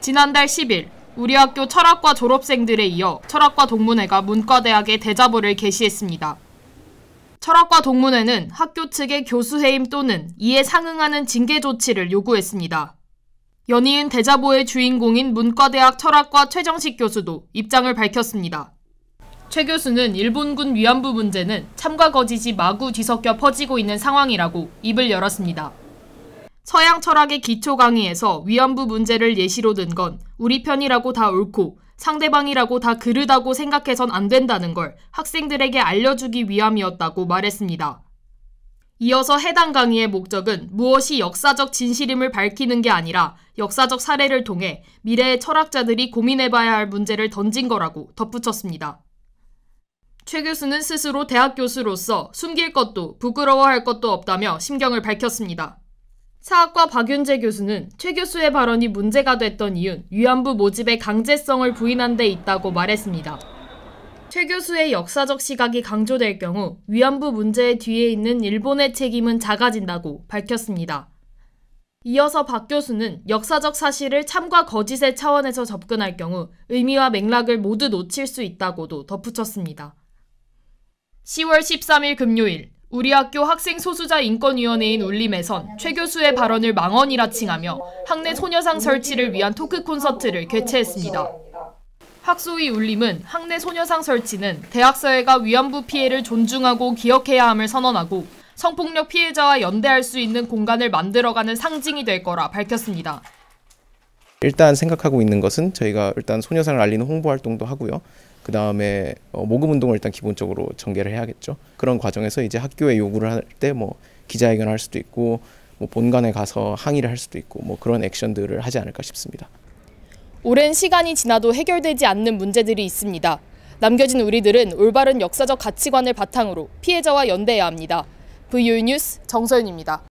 지난달 10일 우리 학교 철학과 졸업생들에 이어 철학과 동문회가 문과대학의 대자보를 게시했습니다. 철학과 동문회는 학교 측의 교수 해임 또는 이에 상응하는 징계 조치를 요구했습니다. 연이은 대자보의 주인공인 문과대학 철학과 최정식 교수도 입장을 밝혔습니다. 최 교수는 일본군 위안부 문제는 참가 거짓이 마구 뒤섞여 퍼지고 있는 상황이라고 입을 열었습니다. 서양 철학의 기초 강의에서 위안부 문제를 예시로 든 건 우리 편이라고 다 옳고 상대방이라고 다 그르다고 생각해선 안 된다는 걸 학생들에게 알려주기 위함이었다고 말했습니다. 이어서 해당 강의의 목적은 무엇이 역사적 진실임을 밝히는 게 아니라 역사적 사례를 통해 미래의 철학자들이 고민해봐야 할 문제를 던진 거라고 덧붙였습니다. 최 교수는 스스로 대학 교수로서 숨길 것도 부끄러워할 것도 없다며 심경을 밝혔습니다. 사학과 박윤재 교수는 최 교수의 발언이 문제가 됐던 이유는 위안부 모집의 강제성을 부인한 데 있다고 말했습니다. 최 교수의 역사적 시각이 강조될 경우 위안부 문제의 뒤에 있는 일본의 책임은 작아진다고 밝혔습니다. 이어서 박 교수는 역사적 사실을 참과 거짓의 차원에서 접근할 경우 의미와 맥락을 모두 놓칠 수 있다고도 덧붙였습니다. 10월 13일 금요일 우리 학교 학생 소수자 인권위원회인 울림에선 최 교수의 발언을 망언이라 칭하며 학내 소녀상 설치를 위한 토크 콘서트를 개최했습니다. 학소위 울림은 학내 소녀상 설치는 대학사회가 위안부 피해를 존중하고 기억해야 함을 선언하고 성폭력 피해자와 연대할 수 있는 공간을 만들어가는 상징이 될 거라 밝혔습니다. 일단 생각하고 있는 것은 저희가 일단 소녀상을 알리는 홍보 활동도 하고요. 그 다음에 어, 모금 운동을 일단 기본적으로 전개를 해야겠죠. 그런 과정에서 이제 학교에 요구를 할 때 뭐기자회견할 수도 있고 뭐 본관에 가서 항의를 할 수도 있고 뭐 그런 액션들을 하지 않을까 싶습니다. 오랜 시간이 지나도 해결되지 않는 문제들이 있습니다. 남겨진 우리들은 올바른 역사적 가치관을 바탕으로 피해자와 연대해야 합니다. VU 뉴스 e 정서윤입니다.